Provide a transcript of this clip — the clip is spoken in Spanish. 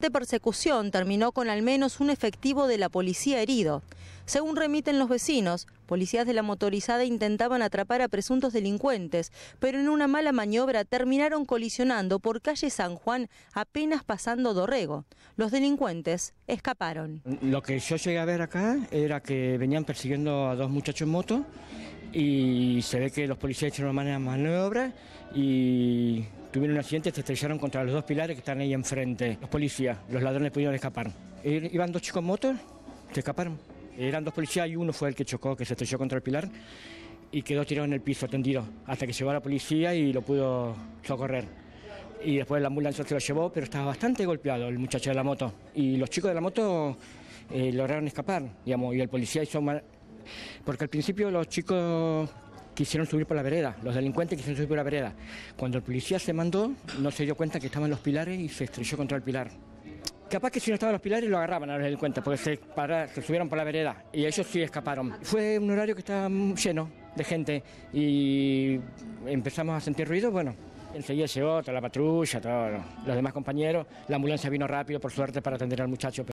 Esta persecución terminó con al menos un efectivo de la policía herido. Según remiten los vecinos, policías de la motorizada intentaban atrapar a presuntos delincuentes, pero en una mala maniobra terminaron colisionando por calle San Juan apenas pasando Dorrego. Los delincuentes escaparon. Lo que yo llegué a ver acá era que venían persiguiendo a dos muchachos en moto y se ve que los policías hicieron una maniobra y accidente, se estrellaron contra los dos pilares que están ahí enfrente. Los policías, los ladrones pudieron escapar. Eh, Iban dos chicos en moto, se escaparon. Eran dos policías y uno fue el que chocó, que se estrelló contra el pilar y quedó tirado en el piso, tendido, hasta que llegó a la policía y lo pudo socorrer. Y después la ambulancia se lo llevó, pero estaba bastante golpeado el muchacho de la moto. Y los chicos de la moto eh, lograron escapar, digamos, y el policía hizo mal. Porque al principio los chicos quisieron subir por la vereda, los delincuentes quisieron subir por la vereda. Cuando el policía se mandó, no se dio cuenta que estaban los pilares y se estrelló contra el pilar. Capaz que si no estaban los pilares lo agarraban a los delincuentes, porque se, subieron por la vereda y ellos sí escaparon. Fue un horario que estaba lleno de gente y empezamos a sentir ruido, bueno, Enseguida llegó toda la patrulla, todos los demás compañeros. La ambulancia vino rápido, por suerte, para atender al muchacho.